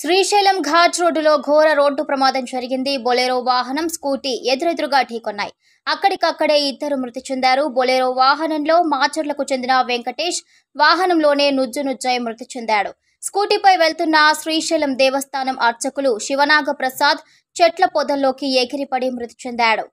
శ్రీశైలం ఘాట్ రోడ్డులో ఘోర రోడ్డు ప్రమాదం జరిగింది బొలెరో వాహనం స్కూటీ ఎదురెదురుగా ఢీకొన్నాయి అక్కడికక్కడే ఇద్దరు మృతి చెందారు బొలెరో వాహనంలో మాచర్లకు చెందిన వెంకటేష్ వాహనంలోనే నుజ్జు నుజ్జై మృతి చెందాడు స్కూటీపై వెళ్తున్న శ్రీశైలం దేవస్థానం అర్చకులు శివనాగ ప్రసాద్ చెట్ల పొదల్లోకి ఎగిరిపడి మృతి చెందాడు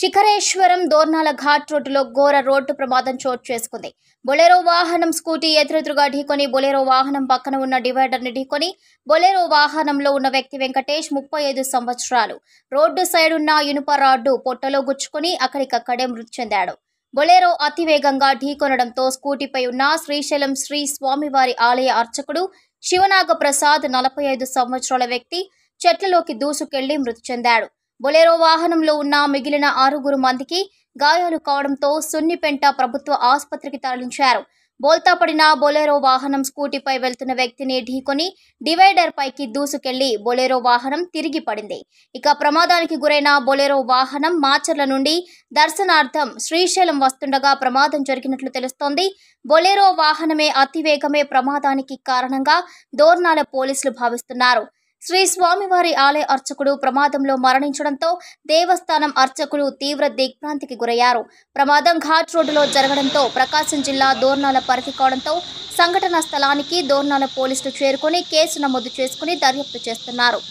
శిఖరేశ్వరం దోర్నాల ఘాట్ రోడ్డులో ఘోర రోడ్డు ప్రమాదం చోటు చేసుకుంది బొలెరో వాహనం స్కూటీ ఎదురెదురుగా ఢీకొని బొలెరో వాహనం పక్కన ఉన్న డివైడర్ని ఢీకొని బొలెరో వాహనంలో ఉన్న వ్యక్తి వెంకటేష్ ముప్పై ఐదు సంవత్సరాలు రోడ్డు సైడ్ ఉన్న ఇనుప రాడ్డు పొట్టలో గుచ్చుకుని అక్కడికక్కడే మృతి చెందాడు బొలెరో అతివేగంగా ఢీకొనడంతో స్కూటీపై ఉన్న శ్రీశైలం శ్రీ స్వామివారి ఆలయ అర్చకుడు శివనాగ ప్రసాద్ నలభై ఐదు సంవత్సరాల వ్యక్తి చెట్లలోకి దూసుకెళ్లి మృతి చెందాడు బొలెరో వాహనంలో ఉన్న మిగిలిన ఆరుగురు మందికి గాయాలు కావడంతో సున్నిపెంట ప్రభుత్వ ఆసుపత్రికి తరలించారు బోల్తాపడిన బొలెరో వాహనం స్కూటీపై వెళ్తున్న వ్యక్తిని ఢీకొని డివైడర్ పైకి దూసుకెళ్లి బొలెరో వాహనం తిరిగి పడింది ఇక ప్రమాదానికి గురైన బొలెరో వాహనం మాచర్ల నుండి దర్శనార్థం శ్రీశైలం వస్తుండగా ప్రమాదం జరిగినట్లు తెలుస్తోంది బొలెరో వాహనమే అతివేగమే ప్రమాదానికి కారణంగా దోర్నాల పోలీసులు భావిస్తున్నారు శ్రీ స్వామివారి ఆలయ అర్చకుడు ప్రమాదంలో మరణించడంతో దేవస్థానం అర్చకులు తీవ్ర దిగ్భ్రాంతికి గురయ్యారు ప్రమాదం ఘాట్ రోడ్డులో జరగడంతో ప్రకాశం జిల్లా దోర్నాల పరిధి కావడంతో సంఘటనా స్థలానికి దోర్నాల పోలీసులు చేరుకుని కేసు నమోదు చేసుకుని దర్యాప్తు చేస్తున్నారు